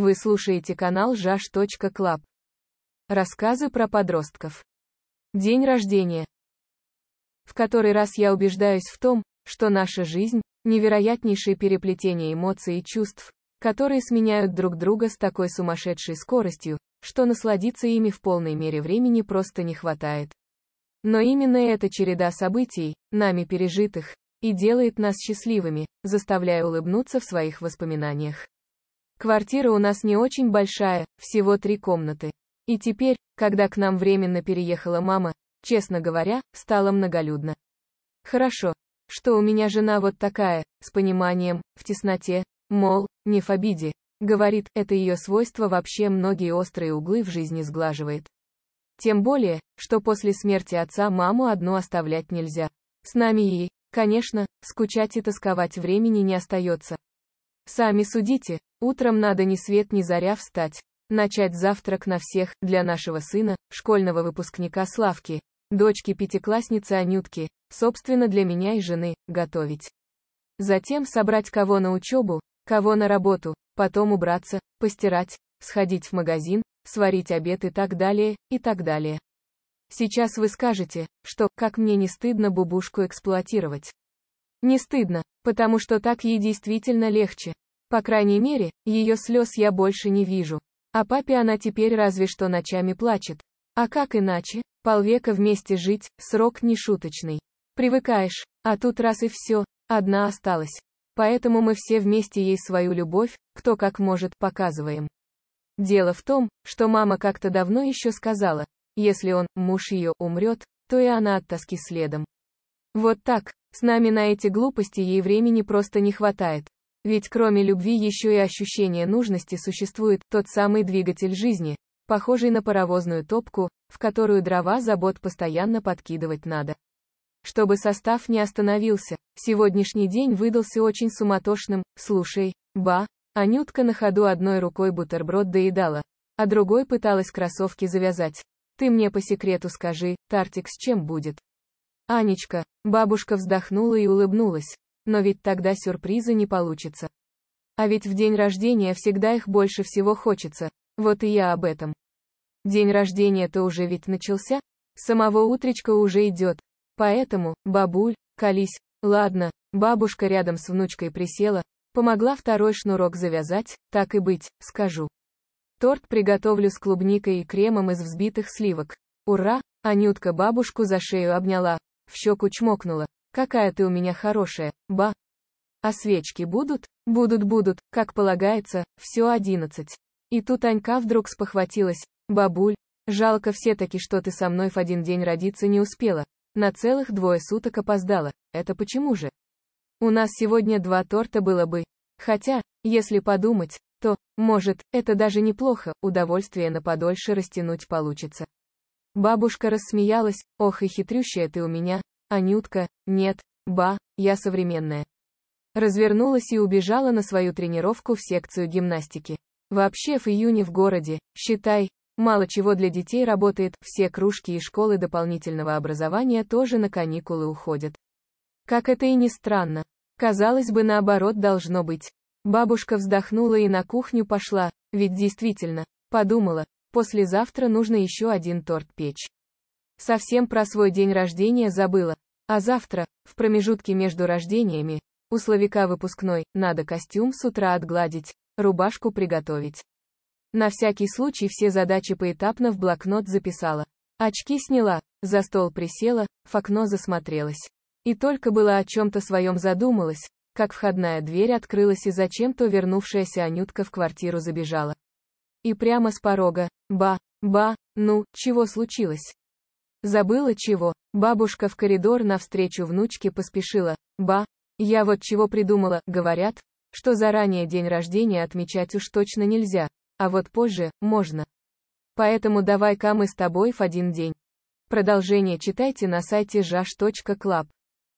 Вы слушаете канал jash.club. Рассказы про подростков. День рождения. В который раз я убеждаюсь в том, что наша жизнь – невероятнейшее переплетение эмоций и чувств, которые сменяют друг друга с такой сумасшедшей скоростью, что насладиться ими в полной мере времени просто не хватает. Но именно эта череда событий, нами пережитых, и делает нас счастливыми, заставляя улыбнуться в своих воспоминаниях. Квартира у нас не очень большая, всего три комнаты. И теперь, когда к нам временно переехала мама, честно говоря, стало многолюдно. Хорошо, что у меня жена вот такая, с пониманием, в тесноте, мол, не в обиде. Говорит, это ее свойство вообще многие острые углы в жизни сглаживает. Тем более, что после смерти отца маму одну оставлять нельзя. С нами ей, конечно, скучать и тосковать времени не остается. Сами судите, Утром надо ни свет ни заря встать, начать завтрак на всех, для нашего сына, школьного выпускника Славки, дочки пятиклассницы Анютки, собственно для меня и жены, готовить. Затем собрать кого на учебу, кого на работу, потом убраться, постирать, сходить в магазин, сварить обед и так далее, и так далее. Сейчас вы скажете, что, как мне не стыдно бубушку эксплуатировать. Не стыдно, потому что так ей действительно легче, по крайней мере, ее слез я больше не вижу. А папе она теперь разве что ночами плачет. А как иначе? Полвека вместе жить, срок не шуточный. Привыкаешь, а тут раз и все, одна осталась. Поэтому мы все вместе ей свою любовь, кто как может, показываем. Дело в том, что мама как-то давно еще сказала, если он, муж ее, умрет, то и она от тоски следом. Вот так, с нами на эти глупости ей времени просто не хватает. Ведь кроме любви еще и ощущение нужности существует тот самый двигатель жизни, похожий на паровозную топку, в которую дрова забот постоянно подкидывать надо. Чтобы состав не остановился, сегодняшний день выдался очень суматошным, слушай, ба, Анютка на ходу одной рукой бутерброд доедала, а другой пыталась кроссовки завязать. Ты мне по секрету скажи, тартик с чем будет? Анечка, бабушка вздохнула и улыбнулась. Но ведь тогда сюрприза не получится. А ведь в день рождения всегда их больше всего хочется. Вот и я об этом. День рождения-то уже ведь начался, самого утречка уже идет. Поэтому, бабуль, колись, ладно, бабушка рядом с внучкой присела, помогла второй шнурок завязать, так и быть, скажу. Торт приготовлю с клубникой и кремом из взбитых сливок. Ура! Анютка бабушку за шею обняла, в щеку чмокнула. Какая ты у меня хорошая, ба. А свечки будут? Будут-будут, как полагается, все одиннадцать. И тут Анька вдруг спохватилась. Бабуль, жалко все-таки, что ты со мной в один день родиться не успела. На целых двое суток опоздала. Это почему же? У нас сегодня два торта было бы. Хотя, если подумать, то, может, это даже неплохо, удовольствие на подольше растянуть получится. Бабушка рассмеялась, ох и хитрющая ты у меня, Анютка, нет, ба, я современная. Развернулась и убежала на свою тренировку в секцию гимнастики. Вообще в июне в городе, считай, мало чего для детей работает, все кружки и школы дополнительного образования тоже на каникулы уходят. Как это и не странно. Казалось бы, наоборот должно быть. Бабушка вздохнула и на кухню пошла, ведь действительно, подумала, послезавтра нужно еще один торт печь. Совсем про свой день рождения забыла. А завтра, в промежутке между рождениями, у Славика выпускной, надо костюм с утра отгладить, рубашку приготовить. На всякий случай все задачи поэтапно в блокнот записала. Очки сняла, за стол присела, в окно засмотрелась. И только была о чем-то своем задумалась, как входная дверь открылась и зачем-то вернувшаяся Анютка в квартиру забежала. И прямо с порога, ба, ба, ну, чего случилось? Забыла чего? Бабушка в коридор навстречу внучке поспешила. Ба, я вот чего придумала, говорят, что заранее день рождения отмечать уж точно нельзя, а вот позже, можно. Поэтому давай-ка мы с тобой в один день. Продолжение читайте на сайте jash.club.